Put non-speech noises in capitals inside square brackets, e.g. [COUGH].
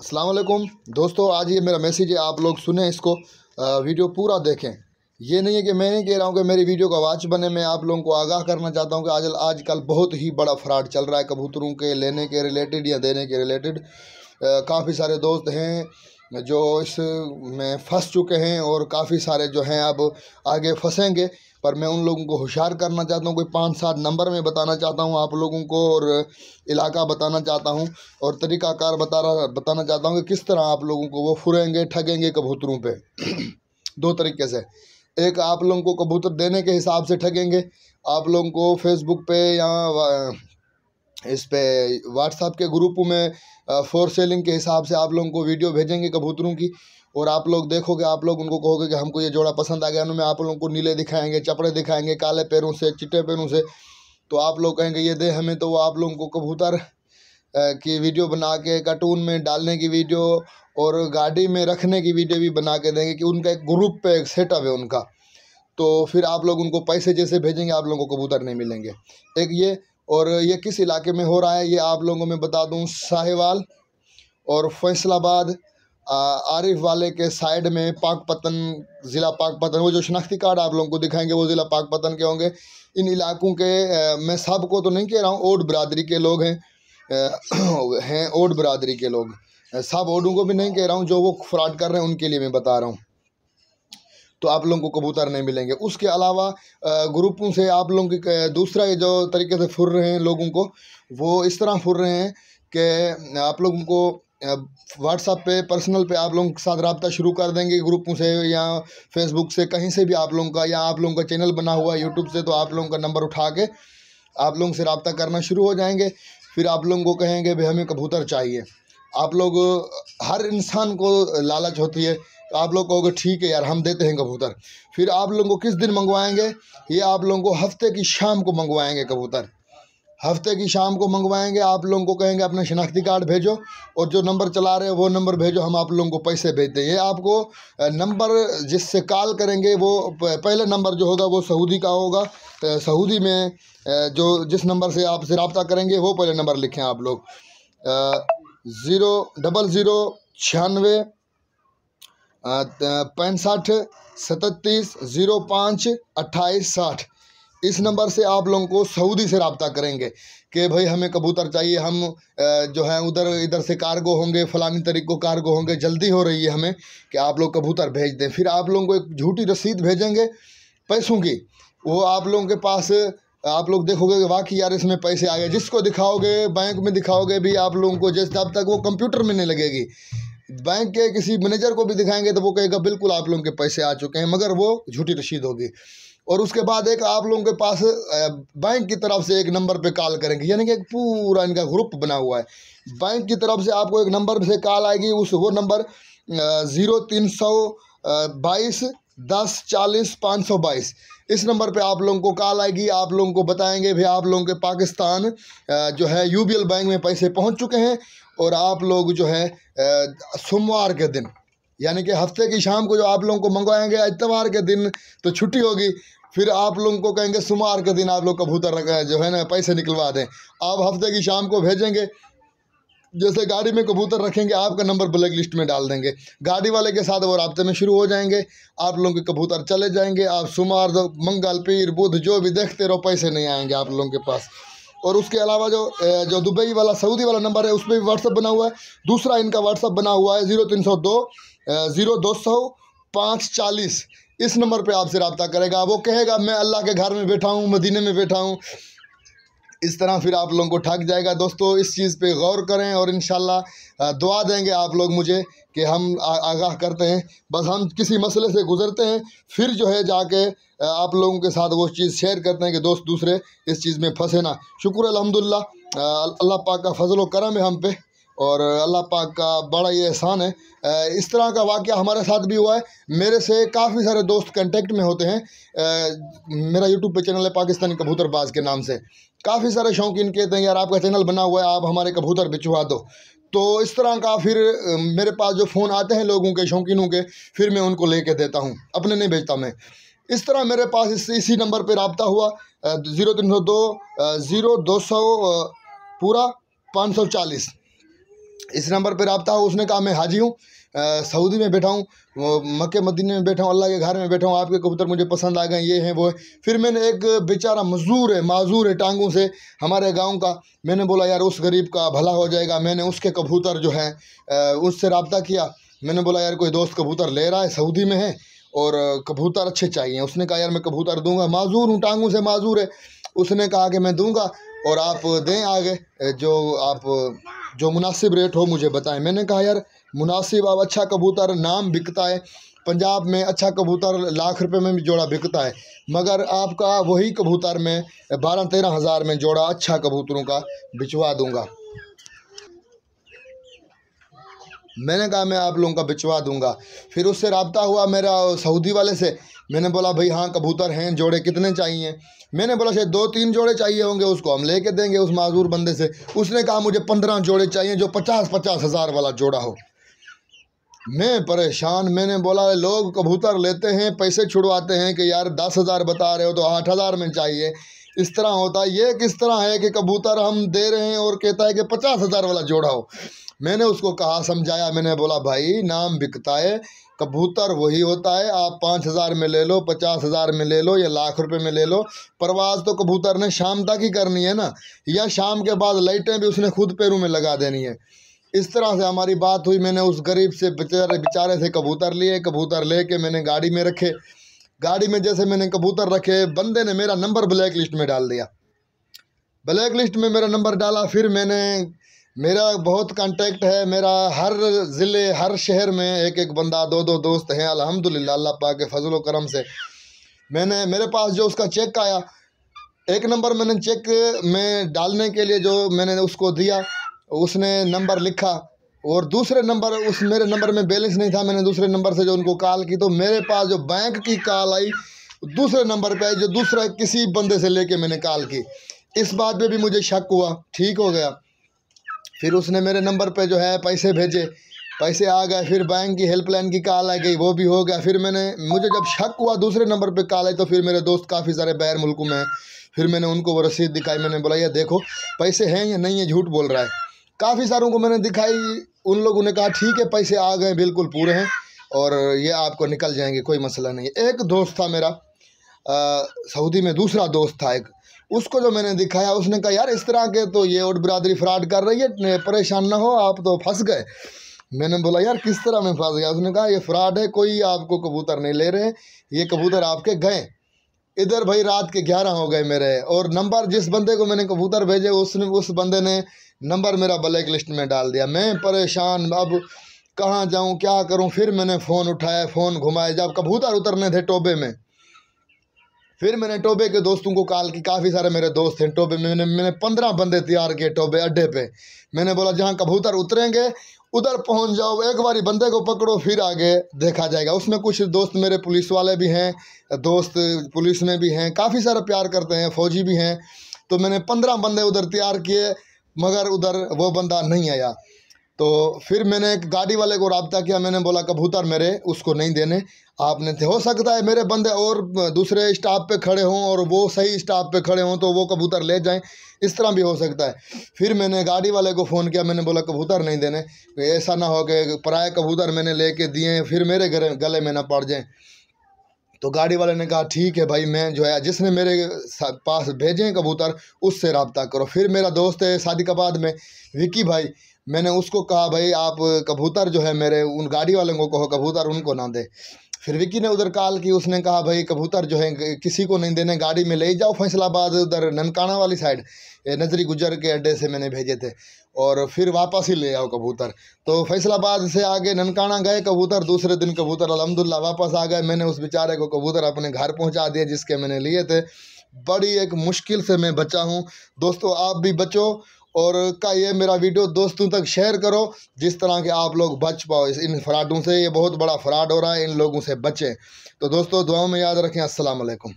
असलकुम दोस्तों आज ये मेरा मैसेज है आप लोग सुने इसको आ, वीडियो पूरा देखें ये नहीं है कि मैं नहीं कह रहा हूँ कि मेरी वीडियो का वाच बने मैं आप लोगों को आगाह करना चाहता हूँ कि आज आजकल बहुत ही बड़ा फ्रॉड चल रहा है कबूतरों के लेने के रिलेटेड या देने के रिलेटेड काफ़ी सारे दोस्त हैं जो इस में फंस चुके हैं और काफ़ी सारे जो हैं अब आगे फंसेंगे पर मैं उन लोगों को होशियार करना चाहता हूँ कोई पाँच सात नंबर में बताना चाहता हूँ आप लोगों को और इलाका बताना चाहता हूँ और तरीक़ाकार बता रहा बताना चाहता हूँ कि किस तरह आप लोगों को वो फुरेंगे ठगेंगे कबूतरों पर दो तरीके से एक आप लोगों को कबूतर देने के हिसाब से ठगेंगे आप लोगों को फेसबुक पे या इस पर व्हाट्सएप के ग्रुप में फ़ोर सेलिंग के हिसाब से आप लोगों को वीडियो भेजेंगे कबूतरों की और आप लोग देखोगे आप लोग उनको कहोगे कि हमको ये जोड़ा पसंद आ गया उनमें आप लोगों को नीले दिखाएंगे चपड़े दिखाएंगे काले पैरों से चिट्टे पैरों से तो आप लोग कहेंगे ये दे हमें तो वो आप लोगों को कबूतर की वीडियो बना के कार्टून में डालने की वीडियो और गाड़ी में रखने की वीडियो भी बना के देंगे कि उनका एक ग्रुप पे एक सेटअप है उनका तो फिर आप लोग उनको पैसे जैसे भेजेंगे आप लोगों को कबूतर नहीं मिलेंगे एक ये और ये किस इलाके में हो रहा है ये आप लोगों में बता दूँ साहिवाल और फैसलाबाद आरिफ वाले के साइड में पाकपतन ज़िला पाकपतन वो जो शनाख्ती कार्ड आप लोगों को दिखाएंगे वो ज़िला पाकपतन के होंगे इन इलाकों के मैं सब को तो नहीं कह रहा हूँ ओड बरदरी के लोग हैं [CLEARS THROAT] हैं ओड बरदरी के लोग सब ओडों को भी नहीं कह रहा हूँ जो वो फ्रॉड कर रहे हैं उनके लिए मैं बता रहा हूँ तो आप लोगों को कबूतर नहीं मिलेंगे उसके अलावा ग्रुपों से आप लोगों की दूसरा ये जो तरीके से फुर रहे हैं लोगों को वो इस तरह फुर रहे हैं कि आप लोगों को व्हाट्सअप पे पर्सनल पे आप लोगों के साथ रबता शुरू कर देंगे ग्रुपों से या फेसबुक से कहीं से भी आप लोगों का या आप लोगों का चैनल बना हुआ है यूट्यूब से तो आप लोगों का नंबर उठा के आप लोगों से रबता करना शुरू हो जाएंगे फिर आप लोगों को कहेंगे भाई हमें कबूतर चाहिए आप लोग हर इंसान को लालच होती है तो आप लोग कहोगे ठीक है यार हम देते हैं कबूतर फिर आप लोगों को किस दिन मंगवाएंगे ये आप लोगों को हफ्ते की शाम को मंगवाएंगे कबूतर हफ्ते की शाम को मंगवाएंगे आप लोगों को कहेंगे अपना शनाख्ती कार्ड भेजो और जो नंबर चला रहे हैं वो नंबर भेजो हम आप लोगों को पैसे भेज दें ये आपको नंबर जिससे कॉल करेंगे वो पहला नंबर जो होगा वो सऊदी का होगा सऊदी में जो जिस नंबर से आपसे रबता करेंगे वो पहले नंबर लिखें आप लोग ज़ीरो डबल ज़ीरो छियानवे पैंसठ सततीस ज़ीरो पाँच अट्ठाईस साठ इस नंबर से आप लोगों को सऊदी से रबता करेंगे कि भाई हमें कबूतर चाहिए हम जो है उधर इधर से कार्गो होंगे फ़लानी तरीक़ को कार्गो होंगे जल्दी हो रही है हमें कि आप लोग कबूतर भेज दें फिर आप लोगों को एक झूठी रसीद भेजेंगे पैसों की वो आप लोगों के पास आप लोग देखोगे कि वाकई यार इसमें पैसे आ गए जिसको दिखाओगे बैंक में दिखाओगे भी आप लोगों को जैसे अब तक वो कंप्यूटर में नहीं लगेगी बैंक के किसी मैनेजर को भी दिखाएंगे तो वो कहेगा बिल्कुल आप लोगों के पैसे आ चुके हैं मगर वो झूठी रसीद होगी और उसके बाद एक आप लोगों के पास बैंक की तरफ से एक नंबर पे कॉल करेंगे यानी कि एक पूरा इनका ग्रुप बना हुआ है बैंक की तरफ से आपको एक नंबर से कॉल आएगी उस वो नंबर ज़ीरो तीन सौ बाईस दस चालीस पाँच सौ बाईस इस नंबर पे आप लोगों को कॉल आएगी आप लोगों को बताएंगे भाई आप लोगों के पाकिस्तान जो है यू बैंक में पैसे पहुँच चुके हैं और आप लोग जो है सोमवार के दिन यानी कि हफ्ते की शाम को जो आप लोगों को मंगवाएंगे इतवार के दिन तो छुट्टी होगी फिर आप लोगों को कहेंगे सोमवार के दिन आप लोग कबूतर जो है ना पैसे निकलवा दें आप हफ्ते की शाम को भेजेंगे जैसे गाड़ी में कबूतर रखेंगे आपका नंबर ब्लैक लिस्ट में डाल देंगे गाड़ी वाले के साथ वो रबते में शुरू हो जाएंगे आप लोगों के कबूतर चले जाएंगे आप सुमार मंगल पीर बुध जो भी देखते रहो पैसे नहीं आएंगे आप लोगों के पास और उसके अलावा जो जो दुबई वाला सऊदी वाला नंबर है उसमें भी व्हाट्सअप बना हुआ है दूसरा इनका व्हाट्सअप बना हुआ है ज़ीरो तीन सौ दो ज़ीरो दो सौ पाँच चालीस इस नंबर पे आपसे रबता करेगा वो कहेगा मैं अल्लाह के घर में बैठा हूँ मदीने में बैठा हूँ इस तरह फिर आप लोगों को ठग जाएगा दोस्तों इस चीज़ पे गौर करें और इन दुआ देंगे आप लोग मुझे कि हम आगाह करते हैं बस हम किसी मसले से गुज़रते हैं फिर जो है जाके आप लोगों के साथ वो चीज़ शेयर करते हैं कि दोस्त दूसरे इस चीज़ में फंसे ना शुक्र अलहमदिल्ला अल्लाह पाक का फजल करम है हम पे और अल्लाह पाक का बड़ा ये एहसान है इस तरह का वाक़ हमारे साथ भी हुआ है मेरे से काफ़ी सारे दोस्त कंटेक्ट में होते हैं मेरा यूट्यूब पे चैनल है पाकिस्तानी कबूतरबाज के नाम से काफ़ी सारे शौकीन कहते हैं यार आपका चैनल बना हुआ है आप हमारे कबूतर बिछवा दो तो इस तरह का फिर मेरे पास जो फ़ोन आते हैं लोगों के शौकीनों के फिर मैं उनको ले कर देता हूँ अपने नहीं भेजता मैं इस तरह मेरे पास इस इसी नंबर पर रबता हुआ ज़ीरो तीन सौ दो ज़ीरो दो सौ पूरा पाँच सौ चालीस इस नंबर पर रबता हो उसने कहा मैं हाजी हूँ सऊदी में बैठा हूँ मक्के मदीने में बैठा हूँ अल्लाह के घर में बैठा हूँ आपके कबूतर मुझे पसंद आ गए ये हैं वो है फिर मैंने एक बेचारा मजदूर है माजूर है टांगों से हमारे गांव का मैंने बोला यार उस गरीब का भला हो जाएगा मैंने उसके कबूतर जो है उससे रबता किया मैंने बोला यार कोई दोस्त कबूतर ले रहा है सऊदी में है और कबूतर अच्छे चाहिए उसने कहा यार मैं कबूतर दूँगा माजूर हूँ टांगों से माजूर है उसने कहा कि मैं दूँगा और आप दें आगे जो आप जो मुनासिब रेट हो मुझे बताएं मैंने कहा यार मुनासिब अब अच्छा कबूतर नाम बिकता है पंजाब में अच्छा कबूतर लाख रुपए में भी जोड़ा बिकता है मगर आपका वही कबूतर मैं बारह तेरह हज़ार में जोड़ा अच्छा कबूतरों का बिचवा दूंगा मैंने कहा मैं आप लोगों का बिचवा दूंगा फिर उससे रबता हुआ मेरा सऊदी वाले से मैंने बोला भाई हाँ कबूतर हैं जोड़े कितने चाहिए मैंने बोला शायद दो तीन जोड़े चाहिए होंगे उसको हम लेके देंगे उस माजूर बंदे से उसने कहा मुझे पंद्रह जोड़े चाहिए जो पचास पचास हज़ार वाला जोड़ा हो मैं परेशान मैंने बोला लोग कबूतर लेते हैं पैसे छुड़वाते हैं कि यार दस हज़ार बता रहे हो तो आठ हज़ार में चाहिए इस तरह होता है ये किस तरह है कि कबूतर हम दे रहे हैं और कहता है कि पचास हज़ार वाला जोड़ा हो मैंने उसको कहा समझाया मैंने बोला भाई नाम बिकता है कबूतर वही होता है आप पाँच हज़ार में ले लो पचास हज़ार में ले लो या लाख रुपए में ले लो परवाज़ तो कबूतर ने शाम तक ही करनी है ना या शाम के बाद लाइटें भी उसने खुद पैरों में लगा देनी है इस तरह से हमारी बात हुई मैंने उस गरीब से बेचारे बेचारे से कबूतर लिए कबूतर ले कर मैंने गाड़ी में रखे गाड़ी में जैसे मैंने कबूतर रखे बंदे ने मेरा नंबर ब्लैक लिस्ट में डाल दिया ब्लैक लिस्ट में मेरा नंबर डाला फिर मैंने मेरा बहुत कांटेक्ट है मेरा हर ज़िले हर शहर में एक एक बंदा दो दो दोस्त हैं अल्हम्दुलिल्लाह अल्लाह पाक के फजल करम से मैंने मेरे पास जो उसका चेक आया एक नंबर मैंने चेक में डालने के लिए जो मैंने उसको दिया उसने नंबर लिखा और दूसरे नंबर उस मेरे नंबर में बैलेंस नहीं था मैंने दूसरे नंबर से जो उनको कॉल की तो मेरे पास जो बैंक की कॉल आई दूसरे नंबर पर आई जो दूसरा किसी बंदे से ले मैंने कॉल की इस बात पर भी मुझे शक हुआ ठीक हो गया फिर उसने मेरे नंबर पे जो है पैसे भेजे पैसे आ गए फिर बैंक की हेल्पलाइन की कॉल आ गई वो भी हो गया फिर मैंने मुझे जब शक हुआ दूसरे नंबर पे कॉल आई तो फिर मेरे दोस्त काफ़ी सारे बैर मुल्कों में फिर मैंने उनको वो रसीद दिखाई मैंने बोला ये देखो पैसे हैं या नहीं है झूठ बोल रहा है काफ़ी सारों को मैंने दिखाई उन लोगों ने कहा ठीक है पैसे आ गए बिल्कुल पूरे हैं और ये आपको निकल जाएंगे कोई मसला नहीं एक दोस्त था मेरा सऊदी में दूसरा दोस्त था एक उसको जो मैंने दिखाया उसने कहा यार इस तरह के तो ये और बिरादरी फ्रॉड कर रही है परेशान ना हो आप तो फंस गए मैंने बोला यार किस तरह मैं फंस गया उसने कहा ये फ्रॉड है कोई आपको कबूतर नहीं ले रहे ये कबूतर आपके गए इधर भाई रात के ग्यारह हो गए मेरे और नंबर जिस बंदे को मैंने कबूतर भेजे उसने उस बंदे ने नंबर मेरा ब्लैक लिस्ट में डाल दिया मैं परेशान अब कहाँ जाऊँ क्या करूँ फिर मैंने फ़ोन उठाया फ़ोन घुमाया जब कबूतर उतरने थे टोबे में फिर मैंने टोबे के दोस्तों को कॉल की काफ़ी सारे मेरे दोस्त हैं टोबे में मैंने मैंने पंद्रह बंदे तैयार किए टोबे अड्डे पे मैंने बोला जहाँ कबूतर उतरेंगे उधर पहुँच जाओ एक बारी बंदे को पकड़ो फिर आगे देखा जाएगा उसमें कुछ दोस्त मेरे पुलिस वाले भी हैं दोस्त पुलिस में भी हैं काफ़ी सारे प्यार करते हैं फौजी भी हैं तो मैंने पंद्रह बंदे उधर तैयार किए मगर उधर वो बंदा नहीं आया तो फिर मैंने एक गाड़ी वाले को रबता किया मैंने बोला कबूतर मेरे उसको नहीं देने आपने थे हो सकता है मेरे बंदे और दूसरे स्टाफ पे खड़े हों और वो सही स्टाफ पे खड़े हों तो वो कबूतर ले जाएं इस तरह भी हो सकता है फिर मैंने गाड़ी वाले को फ़ोन किया मैंने बोला कबूतर नहीं देने ऐसा ना हो कि पराए कबूतर मैंने ले कर दिए फिर मेरे गले में ना पड़ जाएँ तो गाड़ी वाले ने कहा ठीक है भाई मैं जो है जिसने मेरे पास भेजे कबूतर उससे रबता करो फिर मेरा दोस्त है सादिकाबाद में विकी भाई मैंने उसको कहा भाई आप कबूतर जो है मेरे उन गाड़ी वालों को कहो कबूतर उनको ना दे फिर विक्की ने उधर कॉल की उसने कहा भाई कबूतर जो है किसी को नहीं देने गाड़ी में ले जाओ फैसलाबाद उधर ननकाना वाली साइड नजरी गुजर के अड्डे से मैंने भेजे थे और फिर वापस ही ले आओ कबूतर तो फैसलाबाद से आगे ननकाना गए कबूतर दूसरे दिन कबूतर अलहमदिल्ला वापस आ गए मैंने उस बेचारे को कबूतर अपने घर पहुँचा दिया जिसके मैंने लिए थे बड़ी एक मुश्किल से मैं बचा हूँ दोस्तों आप भी बचो और का ये मेरा वीडियो दोस्तों तक शेयर करो जिस तरह के आप लोग बच पाओ इस इन फ्राडों से ये बहुत बड़ा फ्राड हो रहा है इन लोगों से बचें तो दोस्तों दुआओं में याद रखें असलकम